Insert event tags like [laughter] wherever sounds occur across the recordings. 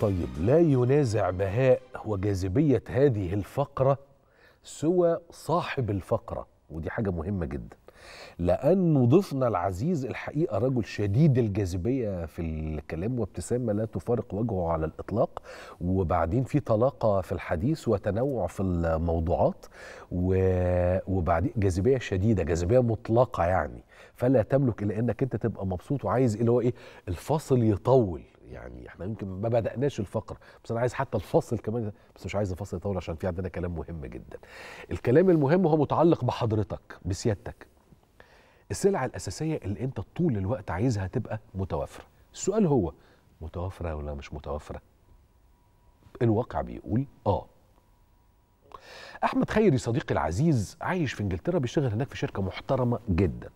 طيب لا ينازع بهاء وجاذبية هذه الفقرة سوى صاحب الفقرة ودي حاجة مهمة جدا لأنه ضيفنا العزيز الحقيقة رجل شديد الجاذبية في الكلام وابتسامة لا تفارق وجهه على الإطلاق وبعدين في طلاقة في الحديث وتنوع في الموضوعات وبعدين جاذبية شديدة جاذبية مطلقة يعني فلا تملك إلا أنك أنت تبقى مبسوط وعايز اللي هو إيه الفاصل يطول يعني احنا يمكن ما بدأناش الفقر بس انا عايز حتى الفصل كمان بس مش عايز الفصل يطول عشان في عندنا كلام مهم جدا الكلام المهم هو متعلق بحضرتك بسيادتك السلع الأساسية اللي أنت طول الوقت عايزها تبقى متوافرة السؤال هو متوافرة ولا مش متوافرة الواقع بيقول آه أحمد خيري صديقي العزيز عايش في إنجلترا بيشتغل هناك في شركة محترمة جداً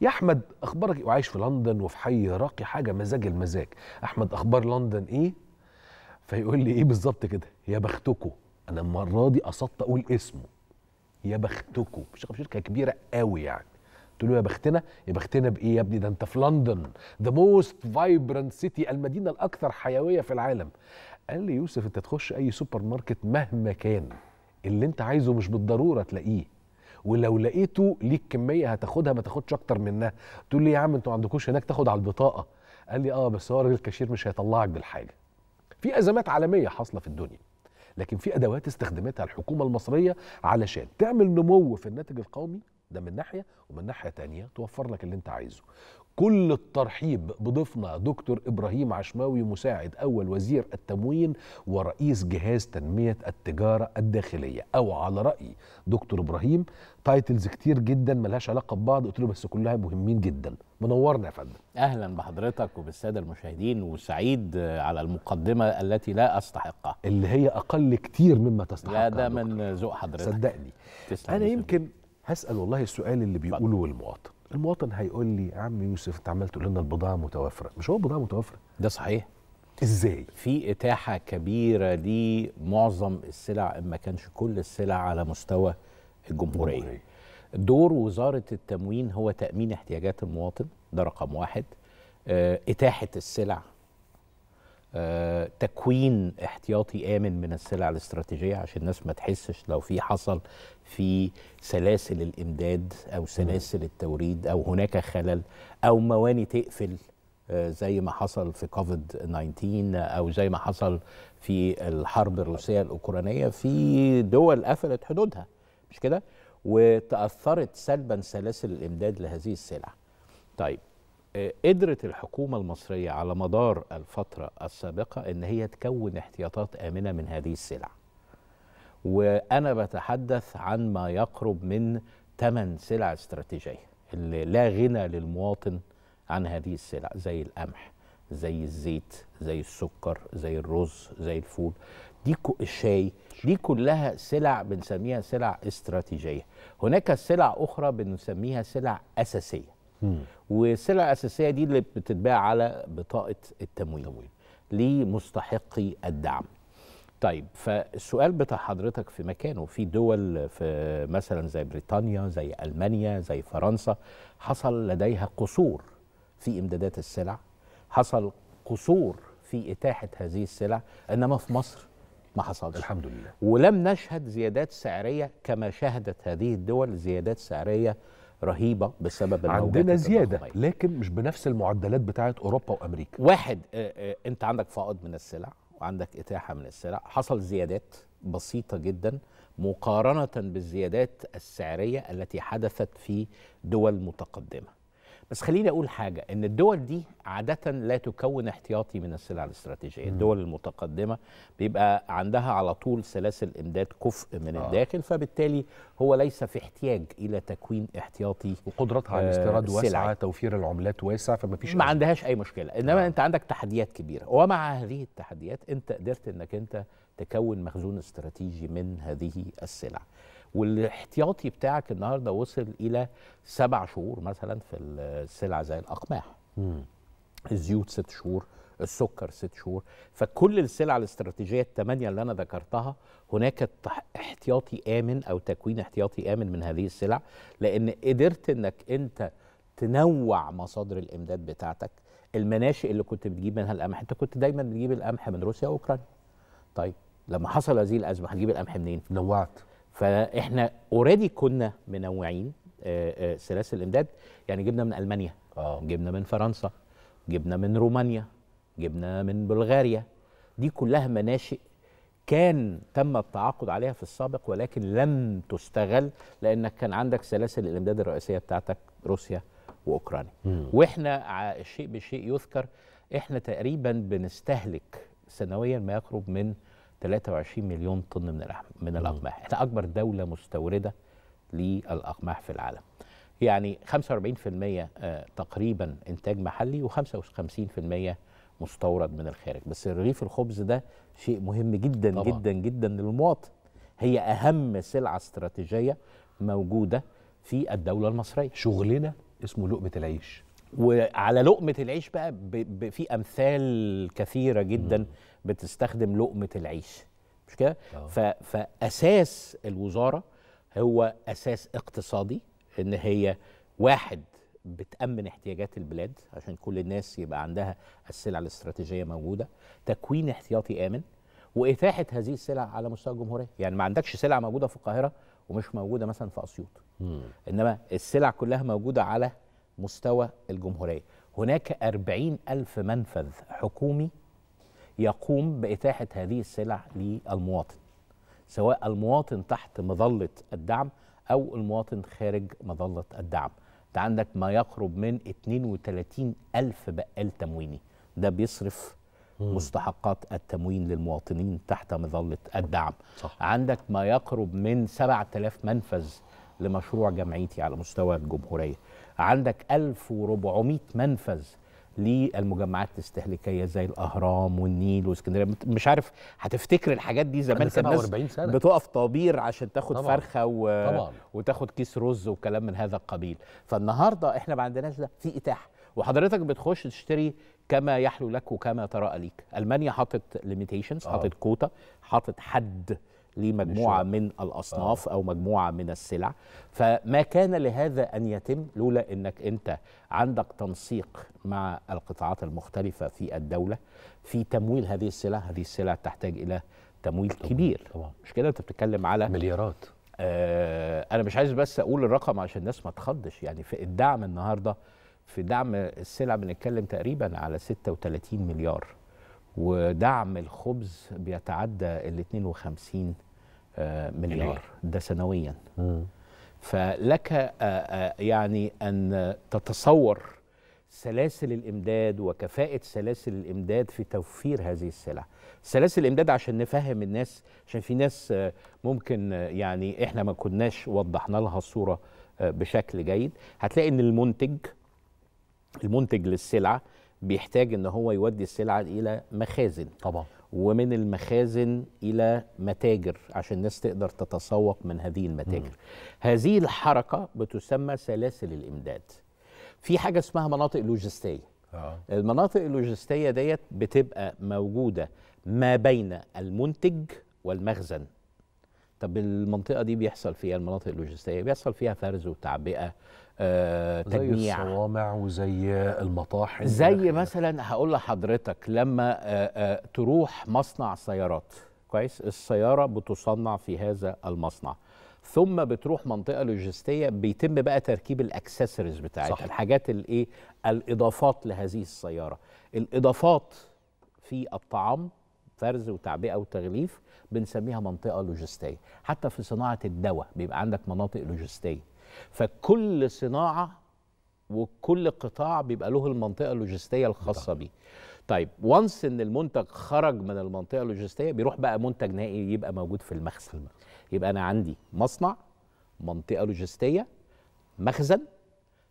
يا احمد اخبارك إيه؟ وعايش في لندن وفي حي راقي حاجه مزاج المزاج احمد اخبار لندن ايه فيقول لي ايه بالظبط كده يا بختكو انا المره دي قصدت اقول اسمه يا بختكو بيشتغل شركه كبيره قوي يعني قلت له يا بختنا يا بختنا بايه يا ابني ده انت في لندن ذا موست فايبرنت سيتي المدينه الاكثر حيويه في العالم قال لي يوسف انت تخش اي سوبر ماركت مهما كان اللي انت عايزه مش بالضروره تلاقيه ولو لقيته ليك كميه هتاخدها ما تاخدش اكتر منها تقول لي يا عم انتوا ما عندكوش هناك تاخد على البطاقه قال لي اه بس هو راجل الكاشير مش هيطلعك بالحاجه في ازمات عالميه حاصله في الدنيا لكن في ادوات استخدمتها الحكومه المصريه علشان تعمل نمو في الناتج القومي ده من ناحيه ومن ناحيه تانية توفر لك اللي انت عايزه كل الترحيب بضيفنا دكتور ابراهيم عشماوي مساعد اول وزير التموين ورئيس جهاز تنميه التجاره الداخليه او على راي دكتور ابراهيم تايتلز كتير جدا ملهاش علاقه ببعض قلت له بس كلها مهمين جدا منورنا يا فندم اهلا بحضرتك وبالساده المشاهدين وسعيد آه، على المقدمه التي لا استحقها اللي هي اقل كتير مما تستحق لا ده من ذوق حضرتك صدقني انا يمكن هسال والله السؤال اللي بيقوله المواطن المواطن هيقول لي يا عم يوسف انت عمال تقول لنا البضاعه متوفره مش هو البضاعه متوفره ده صحيح ازاي في اتاحه كبيره لمعظم السلع ان ما كانش كل السلع على مستوى الجمهوريه الجمهوري. دور وزاره التموين هو تامين احتياجات المواطن ده رقم واحد آه، اتاحه السلع آه، تكوين احتياطي امن من السلع الاستراتيجيه عشان الناس ما تحسش لو في حصل في سلاسل الامداد او سلاسل التوريد او هناك خلل او مواني تقفل آه، زي ما حصل في كوفيد 19 او زي ما حصل في الحرب الروسيه الاوكرانيه في دول قفلت حدودها مش كده وتاثرت سلبا سلاسل الامداد لهذه السلع طيب قدرت الحكومة المصرية على مدار الفترة السابقة أن هي تكون احتياطات آمنة من هذه السلع وأنا بتحدث عن ما يقرب من 8 سلع استراتيجية اللي لا غنى للمواطن عن هذه السلع زي القمح زي الزيت زي السكر زي الرز زي الفول دي الشاي دي كلها سلع بنسميها سلع استراتيجية هناك سلع أخرى بنسميها سلع أساسية والسلع الاساسيه دي اللي بتتباع على بطاقه التمويل التمويل. لمستحقي الدعم طيب فالسؤال بتاع حضرتك في مكانه في دول في مثلا زي بريطانيا زي المانيا زي فرنسا حصل لديها قصور في امدادات السلع حصل قصور في اتاحه هذه السلع انما في مصر ما حصلش الحمد لله ولم نشهد زيادات سعريه كما شهدت هذه الدول زيادات سعريه رهيبه بسبب عندنا زياده الضخمية. لكن مش بنفس المعدلات بتاعه اوروبا وامريكا واحد آه، آه، انت عندك فائض من السلع وعندك اتاحه من السلع حصل زيادات بسيطه جدا مقارنه بالزيادات السعريه التي حدثت في دول متقدمه بس خليني اقول حاجه ان الدول دي عاده لا تكون احتياطي من السلع الاستراتيجيه، الدول المتقدمه بيبقى عندها على طول سلاسل امداد كفء من آه. الداخل فبالتالي هو ليس في احتياج الى تكوين احتياطي وقدرتها على آه، الاستيراد آه واسعه، توفير العملات واسع فما فيش ما عندهاش اي مشكله، انما آه. انت عندك تحديات كبيره ومع هذه التحديات انت قدرت انك انت تكون مخزون استراتيجي من هذه السلع. والاحتياطي بتاعك النهارده وصل الى سبع شهور مثلا في السلع زي الاقماح الزيوت ست شهور السكر ست شهور فكل السلع الاستراتيجيه الثمانيه اللي انا ذكرتها هناك احتياطي امن او تكوين احتياطي امن من هذه السلع لان قدرت انك انت تنوع مصادر الامداد بتاعتك المناشئ اللي كنت بتجيب منها القمح انت كنت دايما بتجيب القمح من روسيا واوكرانيا طيب لما حصل هذه الازمه هتجيب القمح منين؟ نوعت فاحنا اوريدي كنا منوعين آه، آه، سلاسل الامداد يعني جبنا من المانيا أوه. جبنا من فرنسا جبنا من رومانيا جبنا من بلغاريا دي كلها مناشئ كان تم التعاقد عليها في السابق ولكن لم تستغل لانك كان عندك سلاسل الامداد الرئيسيه بتاعتك روسيا واوكرانيا مم. واحنا الشيء بشيء يذكر احنا تقريبا بنستهلك سنويا ما يقرب من 23 مليون طن من الأحم... من الاقماح احنا اكبر دوله مستورده للاقماح في العالم يعني 45% آه، تقريبا انتاج محلي و55% مستورد من الخارج بس رغيف الخبز ده شيء مهم جدا طبعا. جدا جدا للمواطن هي اهم سلعه استراتيجيه موجوده في الدوله المصريه شغلنا اسمه لقمه العيش وعلى لقمه العيش بقى في امثال كثيره جدا مم. بتستخدم لقمه العيش مش كده آه. فاساس الوزاره هو اساس اقتصادي ان هي واحد بتأمن احتياجات البلاد عشان كل الناس يبقى عندها السلع الاستراتيجية موجودة تكوين احتياطي آمن وإتاحة هذه السلع على مستوى الجمهورية يعني ما عندكش سلع موجودة في القاهرة ومش موجودة مثلا في أسيوط إنما السلع كلها موجودة على مستوى الجمهورية هناك أربعين ألف منفذ حكومي يقوم بإتاحة هذه السلع للمواطن سواء المواطن تحت مظلة الدعم أو المواطن خارج مظلة الدعم أنت عندك ما يقرب من 32 ألف بقال تمويني ده بيصرف مم. مستحقات التموين للمواطنين تحت مظلة الدعم صح. عندك ما يقرب من 7000 منفذ لمشروع جمعيتي على مستوى الجمهورية عندك 1400 منفذ للمجمعات الاستهلاكيه زي الاهرام والنيل واسكندريه مش عارف هتفتكر الحاجات دي زمان كان الناس سنة. بتقف طابير عشان تاخد طبعًا. فرخه و... طبعًا. وتاخد كيس رز وكلام من هذا القبيل فالنهارده احنا ما عندناش ده في اتاحه وحضرتك بتخش تشتري كما يحلو لك وكما ترى ليك المانيا حاطت ليميتيشنز حاطت كوتا حاطت حد لمجموعه من الاصناف آه. او مجموعه من السلع فما كان لهذا ان يتم لولا انك انت عندك تنسيق مع القطاعات المختلفه في الدوله في تمويل هذه السلع هذه السلع تحتاج الى تمويل طبعا كبير طبعا مش كده انت بتتكلم على مليارات آه انا مش عايز بس اقول الرقم عشان الناس ما تخضش يعني في الدعم النهارده في دعم السلع بنتكلم تقريبا على 36 مليار ودعم الخبز بيتعدى ال 52 آه، مليار ده سنويا فلك آه، آه، يعني أن تتصور سلاسل الامداد وكفاءه سلاسل الامداد في توفير هذه السلع سلاسل الامداد عشان نفهم الناس عشان في ناس ممكن يعني احنا ما كناش وضحنا لها الصوره بشكل جيد هتلاقي ان المنتج المنتج للسلعه بيحتاج ان هو يودي السلعه الى مخازن طبعا ومن المخازن الى متاجر عشان الناس تقدر تتسوق من هذه المتاجر م. هذه الحركه بتسمى سلاسل الامداد في حاجه اسمها مناطق لوجستيه آه. المناطق اللوجستيه ديت بتبقى موجوده ما بين المنتج والمخزن طب المنطقه دي بيحصل فيها المناطق اللوجستيه بيحصل فيها فرز وتعبئه آه تجميع زي الصوامع وزي المطاحن زي مثلا هقول لحضرتك لما آه آه تروح مصنع سيارات كويس السياره بتصنع في هذا المصنع ثم بتروح منطقه لوجستيه بيتم بقى تركيب الاكسسوارز بتاعتها صح. الحاجات الايه الاضافات لهذه السياره الاضافات في الطعام فرز وتعبئه وتغليف بنسميها منطقه لوجستيه حتى في صناعه الدواء بيبقى عندك مناطق لوجستيه فكل صناعه وكل قطاع بيبقى له المنطقه اللوجستيه الخاصه بيه طيب وانس ان المنتج خرج من المنطقه اللوجستيه بيروح بقى منتج نهائي يبقى موجود في المخزن يبقى انا عندي مصنع منطقه لوجستيه مخزن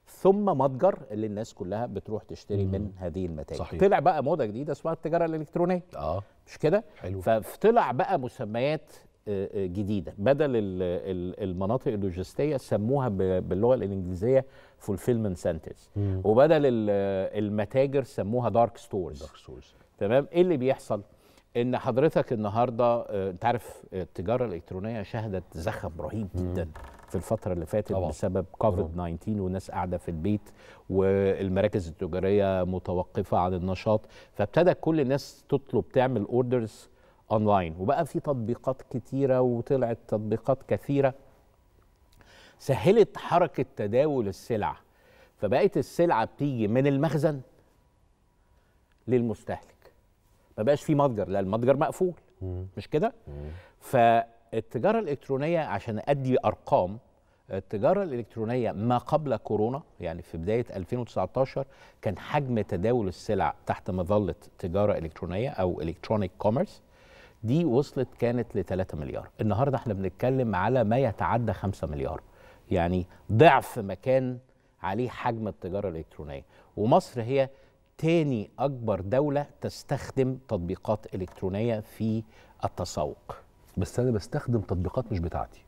ثم متجر اللي الناس كلها بتروح تشتري مم. من هذه المتاجر صحيح. طلع بقى موضه جديده اسمها التجاره الالكترونيه اه مش كده حلو فطلع بقى مسميات جديده بدل المناطق اللوجستيه سموها باللغه الانجليزيه فولفيلمنت سنترز وبدل المتاجر سموها دارك ستورز دارك ستورز تمام ايه اللي بيحصل ان حضرتك النهارده آه، انت عارف آه، التجاره الالكترونيه شهدت زخم رهيب جدا في الفتره اللي فاتت طبعا. بسبب كوفيد 19 والناس قاعده في البيت والمراكز التجاريه متوقفه عن النشاط فابتدى كل الناس تطلب تعمل اوردرز اونلاين وبقى في تطبيقات كتيره وطلعت تطبيقات كثيره سهلت حركه تداول السلع فبقت السلعه بتيجي من المخزن للمستهلك ما بقاش في متجر لا المتجر مقفول مش كده فالتجاره الالكترونيه عشان ادي ارقام التجاره الالكترونيه ما قبل كورونا يعني في بدايه 2019 كان حجم تداول السلع تحت مظله تجاره الكترونيه او الكترونيك كوميرس دي وصلت كانت ل 3 مليار النهارده احنا بنتكلم على ما يتعدى 5 مليار يعني ضعف مكان عليه حجم التجاره الالكترونيه ومصر هي تاني اكبر دوله تستخدم تطبيقات الكترونيه في التسوق بس انا بستخدم تطبيقات مش بتاعتي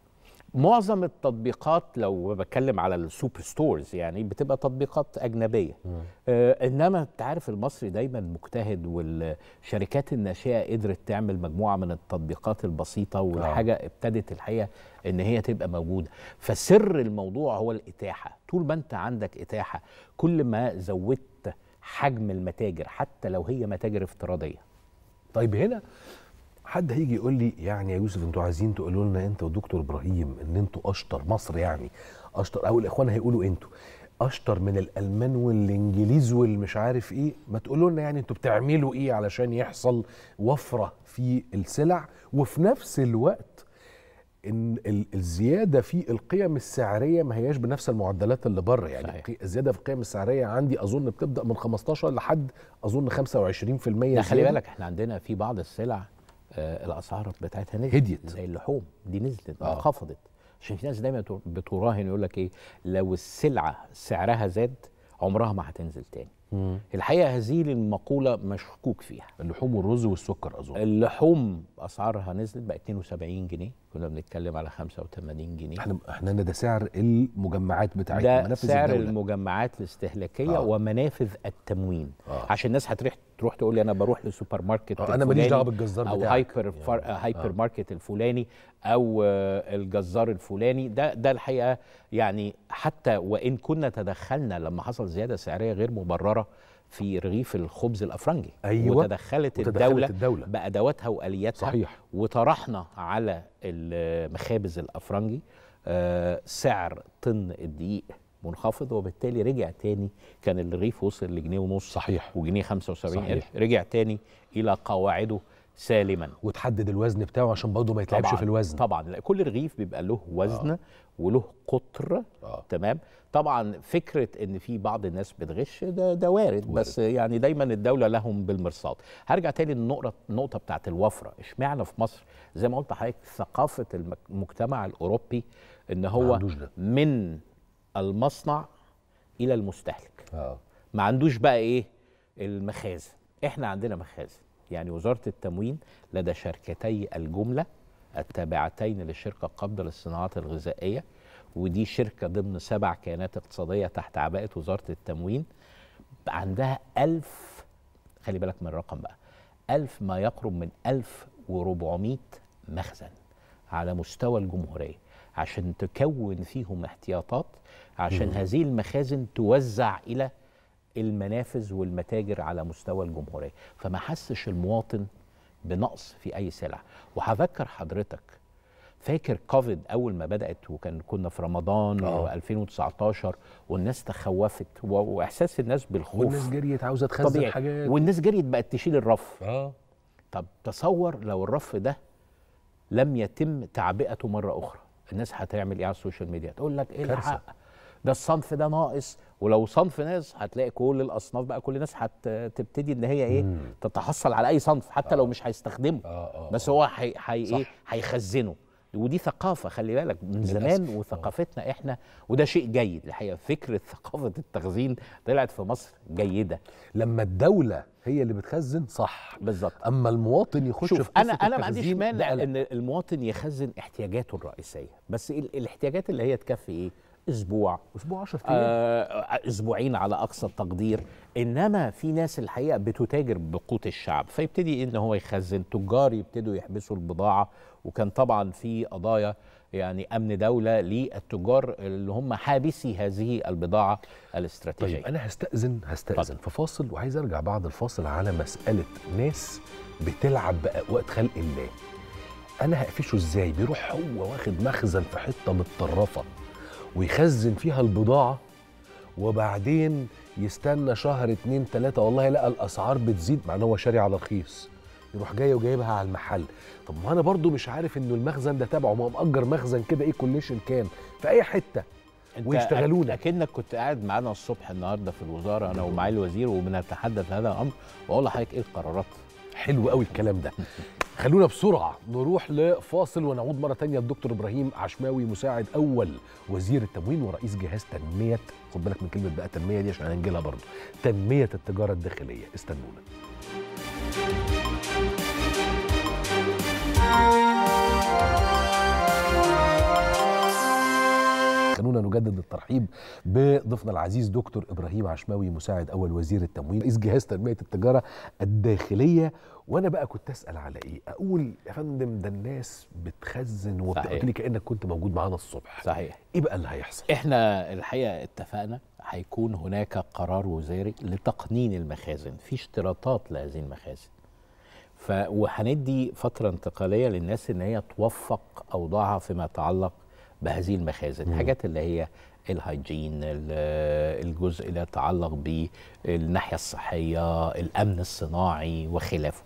معظم التطبيقات لو بتكلم على السوبر ستورز يعني بتبقى تطبيقات اجنبيه مم. آه انما انت عارف المصري دايما مجتهد والشركات الناشئه قدرت تعمل مجموعه من التطبيقات البسيطه والحاجه آه. ابتدت الحقيقه ان هي تبقى موجوده فسر الموضوع هو الاتاحه طول ما انت عندك اتاحه كل ما زودت حجم المتاجر حتى لو هي متاجر افتراضيه طيب هنا حد هيجي يقول لي يعني يا يوسف انتوا عايزين تقولوا لنا انت ودكتور ابراهيم ان انتوا اشطر مصر يعني اشطر او الاخوان هيقولوا انتوا اشطر من الالمان والانجليز والمش عارف ايه ما تقولوا لنا يعني انتوا بتعملوا ايه علشان يحصل وفره في السلع وفي نفس الوقت ان الزياده في القيم السعريه ما هياش بنفس المعدلات اللي بره يعني صحيح. الزياده في القيم السعريه عندي اظن بتبدا من 15 لحد اظن 25% لا خلي بالك احنا عندنا في بعض السلع آه، الاسعار بتاعتها نزلت هديت زي اللحوم دي نزلت آه. انخفضت عشان في ناس دايما بتراهن يقول لك ايه لو السلعه سعرها زاد عمرها ما هتنزل تاني مم. الحقيقه هذه المقوله مشكوك فيها اللحوم والرز والسكر اظن اللحوم اسعارها نزلت بقى 72 جنيه كنا بنتكلم على 85 جنيه احنا احنا ده سعر المجمعات بتاعتنا ده منافذ سعر الدولة. المجمعات الاستهلاكيه آه. ومنافذ التموين آه. عشان الناس هتروح تروح تقول لي انا بروح لسوبر ماركت آه انا ماليش دعوه بالجزار او هايبر يعني. فار... آه. هايبر ماركت الفلاني او آه، الجزار الفلاني ده ده الحقيقه يعني حتى وان كنا تدخلنا لما حصل زياده سعريه غير مبرره في رغيف الخبز الافرنجي أيوة وتدخلت, وتدخلت الدولة, الدولة بادواتها والياتها صحيح وطرحنا على المخابز الافرنجي آه، سعر طن الدقيق منخفض وبالتالي رجع تاني كان الرغيف وصل لجنيه ونص صحيح وجنيه 75 صحيح. رجع تاني الى قواعده سالما وتحدد الوزن بتاعه عشان برضه ما يتلعبش في الوزن طبعا لا كل رغيف بيبقى له وزن آه. وله قطر آه. تمام طبعا فكره ان في بعض الناس بتغش ده, ده وارد, ورد. بس يعني دايما الدوله لهم بالمرصاد هرجع تاني النقطه بتاعت الوفره اشمعنى في مصر زي ما قلت لحضرتك ثقافه المجتمع الاوروبي ان هو من المصنع الى المستهلك آه. ما عندوش بقى ايه المخازن احنا عندنا مخازن يعني وزارة التموين لدى شركتي الجملة التابعتين للشركة القابضة للصناعات الغذائية ودي شركة ضمن سبع كيانات اقتصادية تحت عباءة وزارة التموين عندها ألف خلي بالك من الرقم بقى ألف ما يقرب من ألف وربعمائة مخزن على مستوى الجمهورية عشان تكون فيهم احتياطات عشان هذه المخازن توزع إلى المنافذ والمتاجر على مستوى الجمهوريه فما حسش المواطن بنقص في اي سلع وهذكر حضرتك فاكر كوفيد اول ما بدات وكان كنا في رمضان أوه. 2019 والناس تخوفت واحساس الناس بالخوف والناس جريت عاوزه تخزن حاجات والناس جريت بقت تشيل الرف اه طب تصور لو الرف ده لم يتم تعبئته مره اخرى الناس هتعمل ايه على السوشيال ميديا تقول لك ايه الحق ده الصنف ده ناقص ولو صنف ناس هتلاقي كل الاصناف بقى كل الناس هتبتدي ان هي ايه مم. تتحصل على اي صنف حتى آه. لو مش هيستخدمه آه آه بس آه. هو حي, حي ايه هيخزنه ودي ثقافه خلي بالك من زمان آه. وثقافتنا احنا وده شيء جيد الحقيقه فكره [laughs] ثقافه التخزين طلعت في مصر جيده لما الدوله هي اللي بتخزن صح بالظبط اما المواطن يخش شوف في انا انا ما عنديش مانع ان المواطن يخزن احتياجاته الرئيسيه بس الاحتياجات اللي هي تكفي ايه اسبوع اسبوع 10 ايام آه اسبوعين على اقصى التقدير انما في ناس الحقيقه بتتاجر بقوت الشعب فيبتدي ان هو يخزن تجار يبتدوا يحبسوا البضاعه وكان طبعا في قضايا يعني امن دوله للتجار اللي هم حابسي هذه البضاعه الاستراتيجيه طيب انا هستاذن هستاذن في فاصل وعايز ارجع بعد الفاصل على مساله ناس بتلعب باوقات خلق الله انا هقفشه ازاي بيروح هو واخد مخزن في حته متطرفه ويخزن فيها البضاعه وبعدين يستنى شهر اتنين تلاته والله لقى الاسعار بتزيد مع ان هو شاري على رخيص يروح جاي وجايبها على المحل طب ما انا برضو مش عارف انه المخزن ده تبعه ما مأجر مخزن كده ايه كوليشن كان في اي حته ويشتغلونا اكنك كنت قاعد معانا الصبح النهارده في الوزاره انا ومعالي الوزير وبنتحدث هذا الامر واقول لحضرتك ايه القرارات حلو قوي الكلام ده [laughs] خلونا بسرعة نروح لفاصل ونعود مرة تانية الدكتور إبراهيم عشماوي مساعد أول وزير التموين ورئيس جهاز تنمية خد بالك من كلمة بقى تنمية دي عشان هنجيلها برضه تنمية التجارة الداخلية استنونا خلونا نجدد الترحيب بضيفنا العزيز دكتور ابراهيم عشماوي مساعد اول وزير التموين رئيس جهاز تنميه التجاره الداخليه وانا بقى كنت اسال على ايه اقول يا فندم ده الناس بتخزن وبتقول لي كانك كنت موجود معانا الصبح صحيح ايه بقى اللي هيحصل احنا الحقيقه اتفقنا هيكون هناك قرار وزاري لتقنين المخازن في اشتراطات لهذه المخازن ف وهندي فتره انتقاليه للناس ان هي توفق اوضاعها فيما يتعلق بهذه المخازن الحاجات اللي هي الهيجين الجزء اللي يتعلق بالناحيه الصحيه الامن الصناعي وخلافه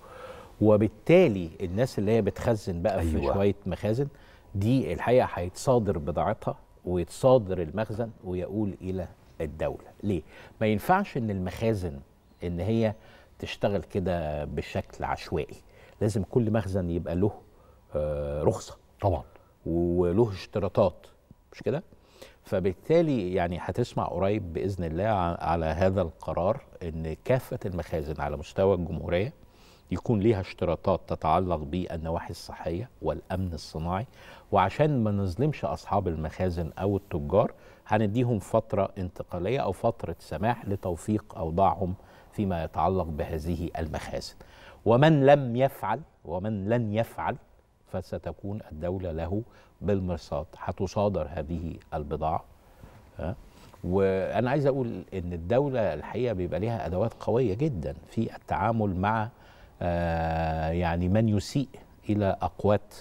وبالتالي الناس اللي هي بتخزن بقى أيوة. في شويه مخازن دي الحقيقه هيتصادر بضاعتها ويتصادر المخزن ويقول الى الدوله ليه ما ينفعش ان المخازن ان هي تشتغل كده بشكل عشوائي لازم كل مخزن يبقى له آه، رخصه طبعا وله اشتراطات مش كده فبالتالي يعني هتسمع قريب باذن الله على هذا القرار ان كافه المخازن على مستوى الجمهوريه يكون ليها اشتراطات تتعلق بالنواحي الصحيه والامن الصناعي وعشان ما نظلمش اصحاب المخازن او التجار هنديهم فتره انتقاليه او فتره سماح لتوفيق اوضاعهم فيما يتعلق بهذه المخازن ومن لم يفعل ومن لن يفعل فستكون الدولة له بالمرصاد هتصادر هذه البضاعة وأنا عايز أقول إن الدولة الحقيقة بيبقى ليها أدوات قوية جدا في التعامل مع آه، يعني من يسيء إلى أقوات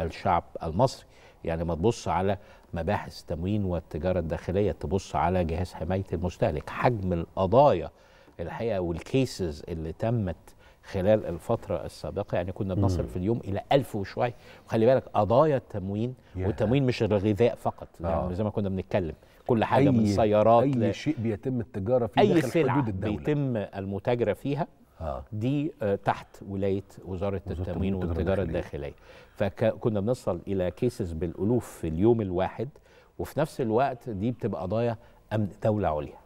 الشعب المصري يعني ما تبص على مباحث التموين والتجارة الداخلية تبص على جهاز حماية المستهلك حجم القضايا الحقيقة والكيسز اللي تمت خلال الفترة السابقة يعني كنا بنصل في اليوم إلى ألف وشوية وخلي بالك قضايا التموين والتموين مش الغذاء فقط يعني آه. زي ما كنا بنتكلم كل حاجة أي من سيارات أي ل... شيء بيتم التجارة فيه أي داخل سلعة حدود الدولة بيتم المتاجرة فيها آه. دي آه، تحت ولايه وزاره التموين والتجاره الداخليه فكنا بنصل الى كيسز بالالوف في اليوم الواحد وفي نفس الوقت دي بتبقى قضايا امن دوله عليا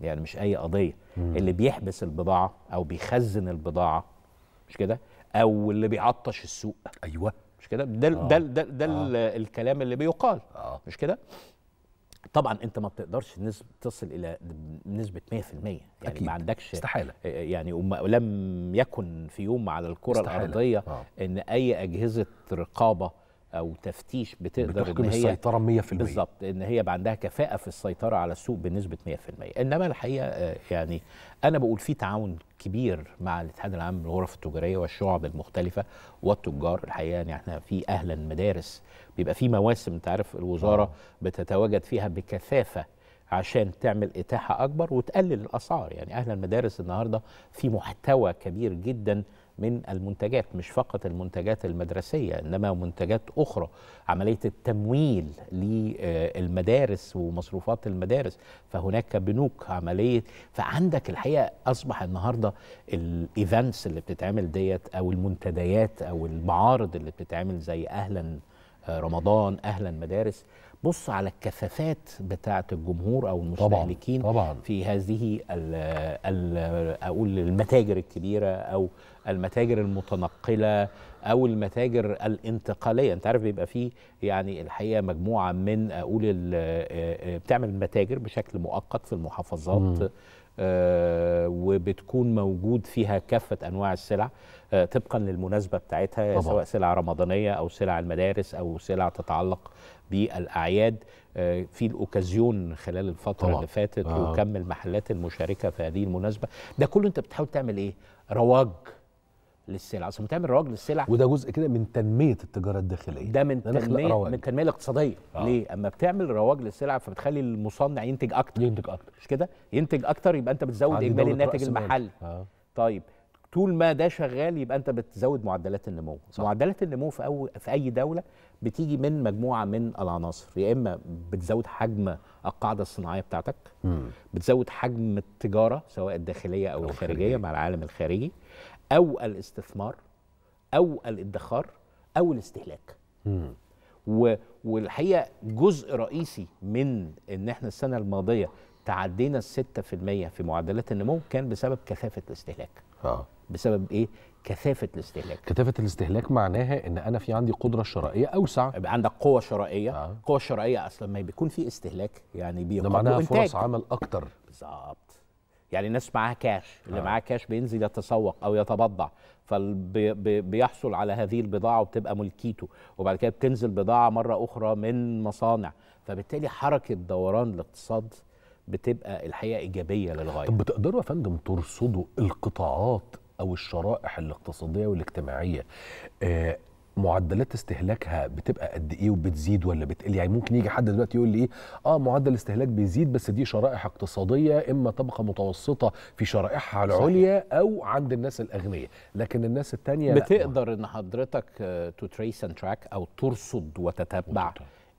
يعني مش اي قضيه مم. اللي بيحبس البضاعه او بيخزن البضاعه مش كده او اللي بيعطش السوق ايوه مش كده ده آه. ده ده, ده آه. الكلام اللي بيقال آه. مش كده طبعا انت ما بتقدرش تصل الى نسبه 100% يعني أكيد. ما عندكش استحاله آه، يعني ولم يكن في يوم على الكره الارضيه آه. ان اي اجهزه رقابه او تفتيش بتقدر ان هي السيطره 100% بالظبط ان هي عندها كفاءه في السيطره على السوق بنسبه 100% انما الحقيقه آه، يعني انا بقول في تعاون كبير مع الاتحاد العام للغرف التجاريه والشعب المختلفه والتجار الحقيقه يعني احنا في اهلا مدارس بيبقى في مواسم انت عارف الوزاره آه. بتتواجد فيها بكثافه عشان تعمل اتاحه اكبر وتقلل الاسعار يعني اهلا مدارس النهارده في محتوى كبير جدا من المنتجات مش فقط المنتجات المدرسية إنما منتجات أخرى عملية التمويل للمدارس ومصروفات المدارس فهناك بنوك عملية فعندك الحقيقة أصبح النهاردة الإيفنتس اللي بتتعمل ديت أو المنتديات أو المعارض اللي بتتعمل زي أهلا رمضان أهلا مدارس بص على الكثافات بتاعه الجمهور او المستهلكين طبعًا طبعًا في هذه الـ الـ اقول المتاجر الكبيره او المتاجر المتنقله او المتاجر الانتقاليه انت عارف بيبقى فيه يعني الحقيقه مجموعه من اقول آه، آه، بتعمل متاجر بشكل مؤقت في المحافظات آه، وبتكون موجود فيها كافة أنواع السلع طبقا للمناسبة بتاعتها طبعا. سواء سلع رمضانية أو سلع المدارس أو سلع تتعلق بالأعياد في الأوكازيون خلال الفترة طبعا. اللي فاتت آه. وكم المحلات المشاركة في هذه المناسبة ده كله أنت بتحاول تعمل إيه؟ رواج للسلع اصل بتعمل رواج للسلع وده جزء كده من تنميه التجاره الداخليه ده من تنميه من التنميه الاقتصاديه آه. ليه اما بتعمل رواج للسلع فبتخلي المصنع ينتج اكتر ينتج اكتر مش كده ينتج اكتر يبقى انت بتزود اجمالي الناتج المحلي آه. طيب طول ما ده شغال يبقى انت بتزود معدلات النمو صح. معدلات النمو في أو في اي دوله بتيجي من مجموعه من العناصر يا اما بتزود حجم القاعده الصناعيه بتاعتك م. بتزود حجم التجاره سواء الداخليه او, أو الخارجيه مع العالم الخارجي او الاستثمار او الادخار او الاستهلاك و... والحقيقه جزء رئيسي من ان احنا السنه الماضيه تعدينا ال 6% في معدلات النمو كان بسبب كثافه الاستهلاك اه بسبب ايه كثافه الاستهلاك كثافه الاستهلاك معناها ان انا في عندي قدره شرائيه اوسع يبقى عندك قوه شرائيه آه. قوه شرائيه اصلا ما بيكون في استهلاك يعني بيقوم ده معناها فرص عمل اكتر بالظبط يعني الناس معاها كاش اللي آه. معاه كاش بينزل يتسوق او يتبضع فبيحصل على هذه البضاعه وبتبقى ملكيته وبعد كده بتنزل بضاعه مره اخرى من مصانع فبالتالي حركه دوران الاقتصاد بتبقى الحقيقه ايجابيه للغايه طب بتقدروا يا فندم ترصدوا القطاعات او الشرائح الاقتصاديه والاجتماعيه آه معدلات استهلاكها بتبقى قد ايه وبتزيد ولا بتقل يعني ممكن يجي حد دلوقتي يقول لي ايه اه معدل الاستهلاك بيزيد بس دي شرائح اقتصاديه اما طبقه متوسطه في شرائحها العليا او عند الناس الاغنياء لكن الناس الثانيه بتقدر ان حضرتك تو تريس اند تراك او ترصد وتتبع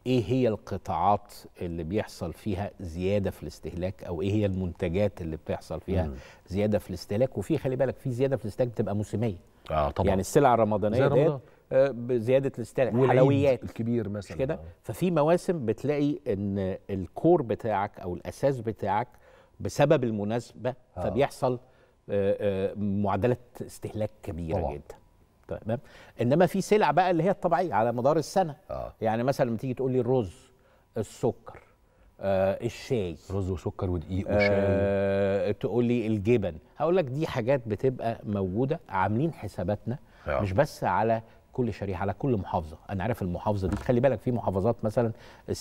ايه هي القطاعات اللي بيحصل فيها زياده في الاستهلاك او ايه هي المنتجات اللي بتحصل فيها مم. زياده في الاستهلاك وفي خلي بالك في زياده في الاستهلاك بتبقى موسميه اه طبعا يعني السلع الرمضانيه رمضان. آه، بزياده الاستهلاك حلويات الكبير مثلا كده آه. ففي مواسم بتلاقي ان الكور بتاعك او الاساس بتاعك بسبب المناسبه آه. فبيحصل معدلات استهلاك كبيره طبعا. جدا تمام انما في سلع بقى اللي هي الطبيعيه على مدار السنه آه. يعني مثلا لما تيجي تقول لي الرز السكر آه الشاي رز وسكر ودقيق وشاي آه تقول لي الجبن هقول لك دي حاجات بتبقى موجوده عاملين حساباتنا آه. مش بس على كل شريحه على كل محافظه انا عارف المحافظه دي خلي بالك في محافظات مثلا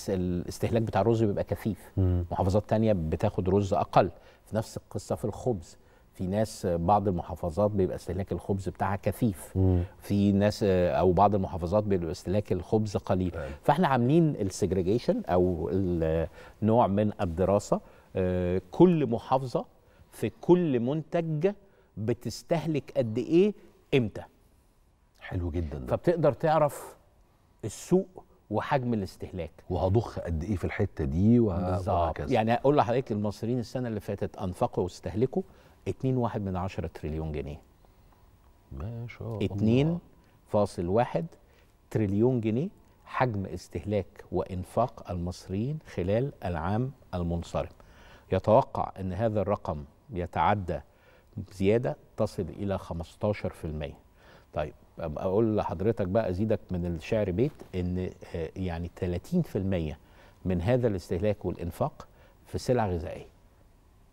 الاستهلاك بتاع الرز بيبقى كثيف مم. محافظات تانية بتاخد رز اقل في نفس القصه في الخبز في ناس بعض المحافظات بيبقى استهلاك الخبز بتاعها كثيف مم. في ناس آه، او بعض المحافظات بيبقى استهلاك الخبز قليل مم. فاحنا عاملين السجريجيشن او النوع آه، من الدراسه آه، كل محافظه في كل منتج بتستهلك قد ايه امتى حلو جدا ده. فبتقدر تعرف السوق وحجم الاستهلاك وهضخ قد ايه في الحته دي وهكذا يعني اقول لحضرتك المصريين السنه اللي فاتت انفقوا واستهلكوا 2.1 من 10 تريليون جنيه ما شاء الله 2.1 تريليون جنيه حجم استهلاك وانفاق المصريين خلال العام المنصرم يتوقع ان هذا الرقم يتعدى زياده تصل الى 15% طيب اقول لحضرتك بقى ازيدك من الشعر بيت ان آه، يعني 30% من هذا الاستهلاك والانفاق في سلع غذائيه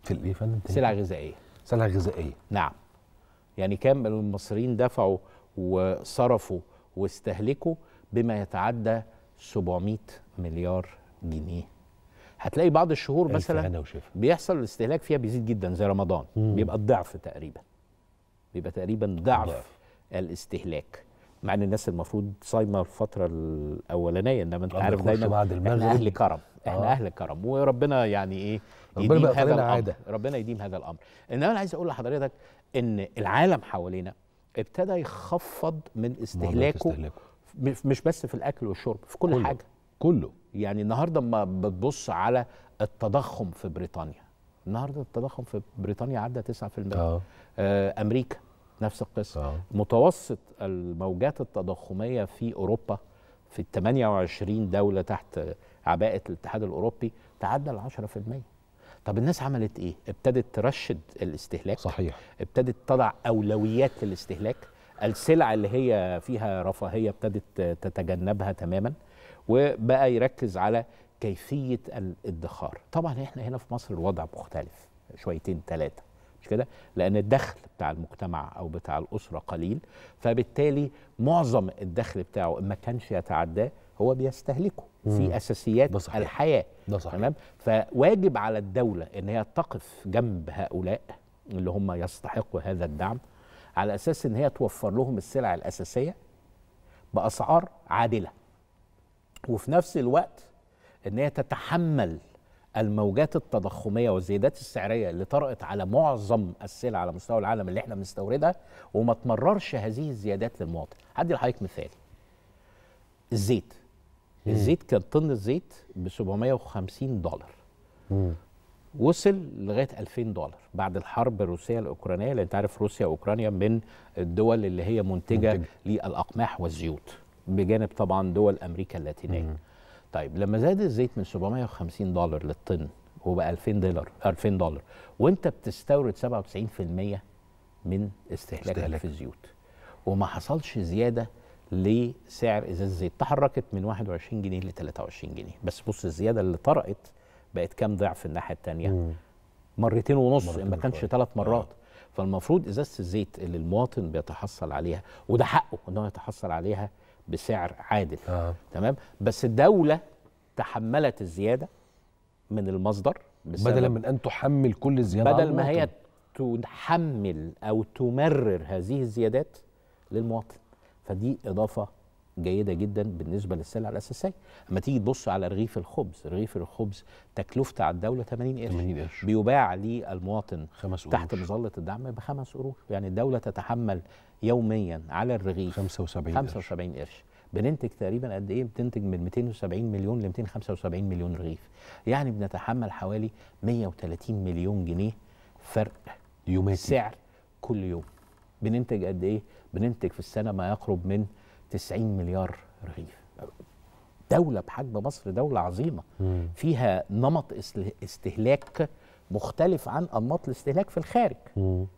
في الايه فندم سلع غذائيه سلع غذائيه نعم يعني كم المصريين دفعوا وصرفوا واستهلكوا بما يتعدى 700 مليار جنيه هتلاقي بعض الشهور مثلا بيحصل الاستهلاك فيها بيزيد جدا زي رمضان مم. بيبقى الضعف تقريبا بيبقى تقريبا ضعف الاستهلاك مع ان الناس المفروض صايمه الفتره الاولانيه انما انت عارف دايما بعد احنا اهل كرم احنا آه. اهل كرم وربنا يعني ايه يديم هذا الامر عادة. ربنا يديم هذا الامر انما انا عايز اقول لحضرتك ان العالم حوالينا ابتدى يخفض من استهلاكه, استهلاكه. مش بس في الاكل والشرب في كل كله. حاجه كله يعني النهارده اما بتبص على التضخم في بريطانيا النهارده التضخم في بريطانيا عدى 9% آه. آه امريكا نفس القصه آه. متوسط الموجات التضخميه في اوروبا في ال 28 دوله تحت عباءه الاتحاد الاوروبي تعدى ال 10% طب الناس عملت ايه ابتدت ترشد الاستهلاك صحيح ابتدت تضع اولويات للاستهلاك السلع اللي هي فيها رفاهيه ابتدت تتجنبها تماما وبقى يركز على كيفيه الادخار طبعا احنا هنا في مصر الوضع مختلف شويتين ثلاثه مش كده لان الدخل بتاع المجتمع او بتاع الاسره قليل فبالتالي معظم الدخل بتاعه ما كانش يتعداه هو بيستهلكه في اساسيات ده صحيح. الحياه ده صحيح. تمام فواجب على الدوله ان هي تقف جنب هؤلاء اللي هم يستحقوا هذا الدعم على اساس ان هي توفر لهم السلع الاساسيه باسعار عادله وفي نفس الوقت ان هي تتحمل الموجات التضخميه والزيادات السعريه اللي طرأت على معظم السلع على مستوى العالم اللي احنا بنستوردها وما تمررش هذه الزيادات للمواطن هدي لحضرتك مثال الزيت مم. الزيت كان طن الزيت ب 750 دولار مم. وصل لغايه 2000 دولار بعد الحرب الروسيه الاوكرانيه لان انت عارف روسيا واوكرانيا من الدول اللي هي منتجه للاقماح والزيوت بجانب طبعا دول امريكا اللاتينيه مم. طيب لما زاد الزيت من 750 دولار للطن وبقى 2000 دولار 2000 دولار وانت بتستورد 97% من استهلاكك في الزيوت وما حصلش زياده لسعر ازاز الزيت تحركت من 21 جنيه ل 23 جنيه بس بص الزياده اللي طرقت بقت كام ضعف الناحيه الثانيه مرتين ونص مرتين ما كانش ثلاث آه. مرات آه. فالمفروض ازازه الزيت اللي المواطن بيتحصل عليها وده حقه ان هو يتحصل عليها بسعر عادل آه. تمام بس الدوله تحملت الزياده من المصدر بدلا من ان تحمل كل الزياده بدل ما هي تحمل او تمرر هذه الزيادات للمواطن فدي اضافه جيده جدا بالنسبه للسلع الاساسيه اما تيجي تبص على رغيف الخبز رغيف الخبز تكلفته على الدوله 80 قرش 80 قرش بيباع للمواطن تحت مظله الدعم بخمس قروش يعني الدوله تتحمل يوميا على الرغيف 75 75 قرش, بننتج تقريبا قد ايه بتنتج من 270 مليون ل 275 مليون رغيف يعني بنتحمل حوالي 130 مليون جنيه فرق يوماتي سعر كل يوم بننتج قد ايه بننتج في السنه ما يقرب من 90 مليار رغيف دولة بحجم مصر دولة عظيمة فيها نمط استهلاك مختلف عن أنماط الاستهلاك في الخارج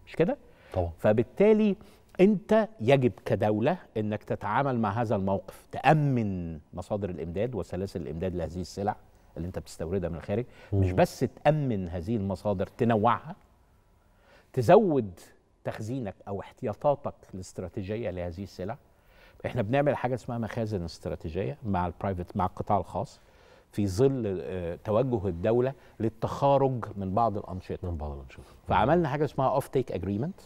مش كده؟ طبعا فبالتالي أنت يجب كدولة أنك تتعامل مع هذا الموقف تأمن مصادر الإمداد وسلاسل الإمداد لهذه السلع اللي أنت بتستوردها من الخارج مم. مش بس تأمن هذه المصادر تنوعها تزود تخزينك أو احتياطاتك الاستراتيجية لهذه السلع احنا بنعمل حاجه اسمها مخازن استراتيجيه مع البرايفت مع القطاع الخاص في ظل آه، توجه الدوله للتخارج من بعض الانشطه من بعض الانشطه فعملنا حاجه اسمها اوف تيك اجريمنت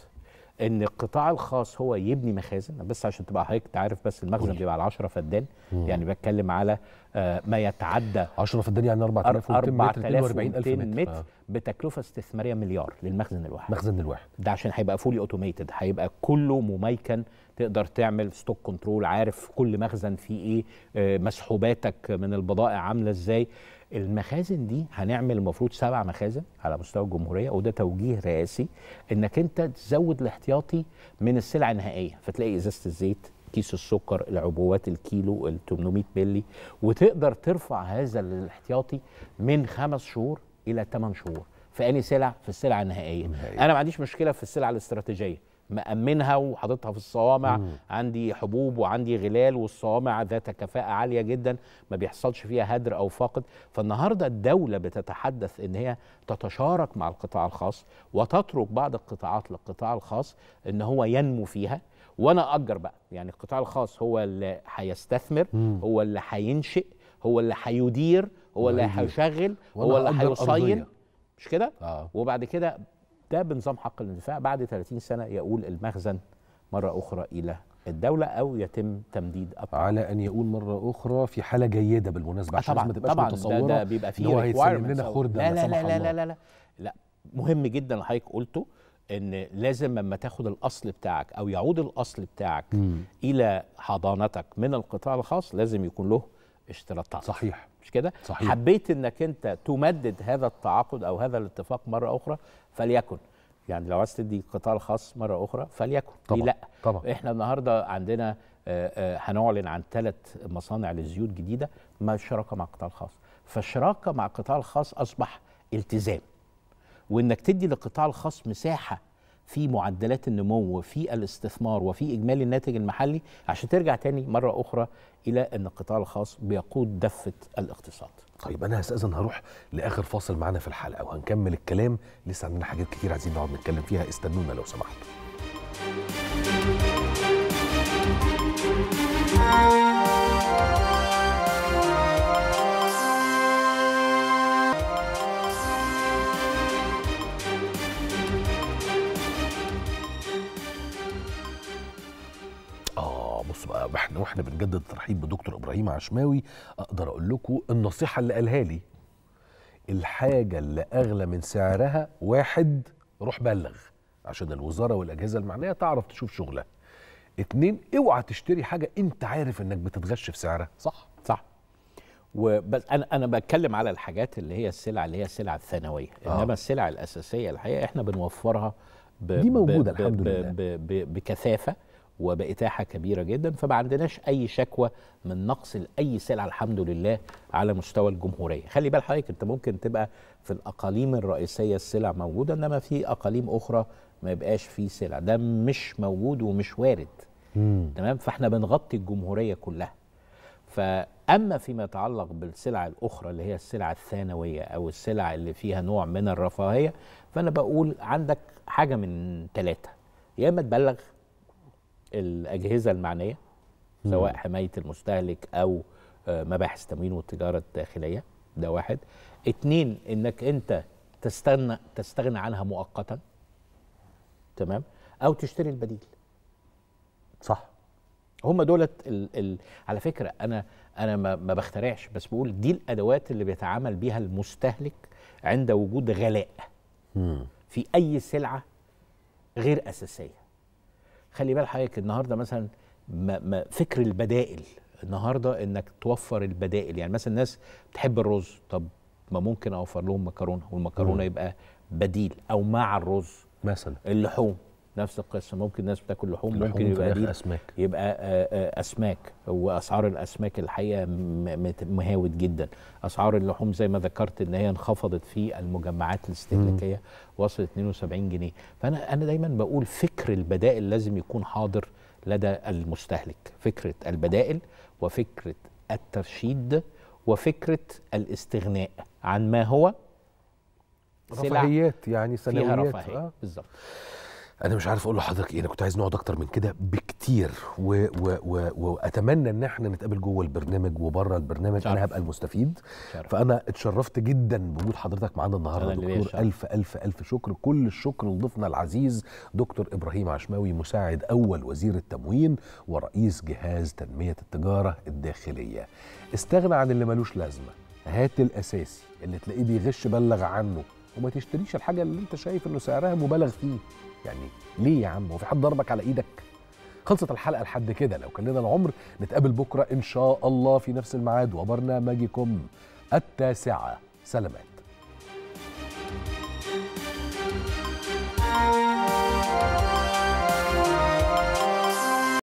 ان القطاع الخاص هو يبني مخازن بس عشان تبقى حضرتك تعرف بس المخزن بيبقى على 10 فدان يعني بتكلم على آه، ما يتعدى 10 فدان يعني 4200 متر 42200 متر آه. بتكلفه استثماريه مليار للمخزن الواحد المخزن الواحد ده عشان هيبقى فولي اوتوميتد هيبقى كله مميكن تقدر تعمل ستوك كنترول عارف كل مخزن فيه ايه آه، مسحوباتك من البضائع عامله ازاي المخازن دي هنعمل المفروض سبع مخازن على مستوى الجمهوريه وده توجيه رئاسي انك انت تزود الاحتياطي من السلع النهائيه فتلاقي ازازه الزيت كيس السكر العبوات الكيلو ال 800 مللي وتقدر ترفع هذا الاحتياطي من خمس شهور الى ثمان شهور في اي سلع في السلع النهائيه انا ما عنديش مشكله في السلع الاستراتيجيه مأمنها وحاططها في الصوامع مم. عندي حبوب وعندي غلال والصوامع ذات كفاءة عالية جدا ما بيحصلش فيها هدر أو فاقد فالنهاردة الدولة بتتحدث إن هي تتشارك مع القطاع الخاص وتترك بعض القطاعات للقطاع الخاص إن هو ينمو فيها وأنا أجر بقى يعني القطاع الخاص هو اللي هيستثمر مم. هو اللي هينشئ هو اللي هيدير هو اللي هيشغل هو اللي هيصين مش كده آه. وبعد كده ده بنظام حق الاندفاع بعد 30 سنه يؤول المخزن مره اخرى الى الدوله او يتم تمديد أطلع. على ان يقول مره اخرى في حاله جيده بالمناسبه عشان طبعا ما تبقاش طبعا متصوره ده, ده بيبقى فيه هيتسلم لنا خرده لا لا لا, لا لا لا لا لا مهم جدا اللي حضرتك قلته ان لازم لما تاخد الاصل بتاعك او يعود الاصل بتاعك م. الى حضانتك من القطاع الخاص لازم يكون له اشتراطات صحيح مش كده صحيح. حبيت انك انت تمدد هذا التعاقد او هذا الاتفاق مره اخرى فليكن يعني لو عايز تدي القطاع الخاص مره اخرى فليكن طبعا. لا طبعا. احنا النهارده عندنا آه، آه، هنعلن عن ثلاث مصانع للزيوت جديده ما شراكه مع القطاع الخاص فالشراكه مع القطاع الخاص اصبح التزام وانك تدي للقطاع الخاص مساحه في معدلات النمو وفي الاستثمار وفي اجمالي الناتج المحلي عشان ترجع تاني مره اخرى الى ان القطاع الخاص بيقود دفه الاقتصاد. طيب انا هستاذن هروح لاخر فاصل معانا في الحلقه وهنكمل الكلام لسه عندنا حاجات كتير عايزين نقعد نتكلم فيها استنونا لو سمحتوا. بص بقى احنا واحنا بنجدد الترحيب بدكتور ابراهيم عشماوي اقدر اقول لكم النصيحه اللي قالها لي الحاجه اللي اغلى من سعرها واحد روح بلغ عشان الوزاره والاجهزه المعنيه تعرف تشوف شغلها اتنين اوعى تشتري حاجه انت عارف انك بتتغش في سعرها صح صح وبس انا انا بتكلم على الحاجات اللي هي السلع اللي هي السلع الثانويه آه. انما السلع الاساسيه الحقيقه احنا بنوفرها ب دي موجوده ب الحمد ب لله ب ب بكثافه وبإتاحة كبيرة جدا فما عندناش أي شكوى من نقص لأي سلعة الحمد لله على مستوى الجمهورية خلي بال حضرتك أنت ممكن تبقى في الأقاليم الرئيسية السلع موجودة إنما في أقاليم أخرى ما يبقاش في سلع ده مش موجود ومش وارد تمام فاحنا بنغطي الجمهورية كلها فأما فيما يتعلق بالسلع الأخرى اللي هي السلع الثانوية أو السلع اللي فيها نوع من الرفاهية فأنا بقول عندك حاجة من ثلاثة يا إما تبلغ الاجهزه المعنيه سواء حمايه المستهلك او آه، مباحث التموين والتجاره الداخليه ده واحد اتنين انك انت تستغنى تستغنى عنها مؤقتا تمام او تشتري البديل صح هم دولت ال ال على فكره انا انا ما, ما بخترعش بس بقول دي الادوات اللي بيتعامل بيها المستهلك عند وجود غلاء مم. في اي سلعه غير اساسيه خلي بال حضرتك النهارده مثلا ما ما فكر البدائل النهارده انك توفر البدائل يعني مثلا الناس بتحب الرز طب ما ممكن اوفر لهم مكرونه والمكرونه يبقى بديل او مع الرز مثلا اللحوم نفس القصه ممكن الناس بتاكل لحوم ممكن يبقى دي اسماك يبقى آه، آه، اسماك واسعار الاسماك الحقيقه مهاود جدا اسعار اللحوم زي ما ذكرت ان هي انخفضت في المجمعات الاستهلاكيه وصلت 72 جنيه فانا انا دايما بقول فكر البدائل لازم يكون حاضر لدى المستهلك فكره البدائل وفكره الترشيد وفكره الاستغناء عن ما هو رفاهيات يعني سنويات فيها رفاهيه آه. بالظبط انا مش عارف اقول لحضرتك ايه انا كنت عايز نقعد اكتر من كده بكتير و... و... و... واتمنى ان احنا نتقابل جوه البرنامج وبره البرنامج انا هبقى المستفيد شارف. فانا اتشرفت جدا بوجود حضرتك معانا النهارده دكتور الف الف الف شكر كل الشكر لضيفنا العزيز دكتور ابراهيم عشماوي مساعد اول وزير التموين ورئيس جهاز تنميه التجاره الداخليه استغنى عن اللي ملوش لازمه هات الاساسي اللي تلاقيه بيغش بلغ عنه وما تشتريش الحاجه اللي انت شايف انه سعرها مبالغ فيه يعني ليه يا عم هو في حد ضربك على ايدك خلصت الحلقه لحد كده لو كان لنا العمر نتقابل بكره ان شاء الله في نفس الميعاد وبرنامجكم التاسعه سلامات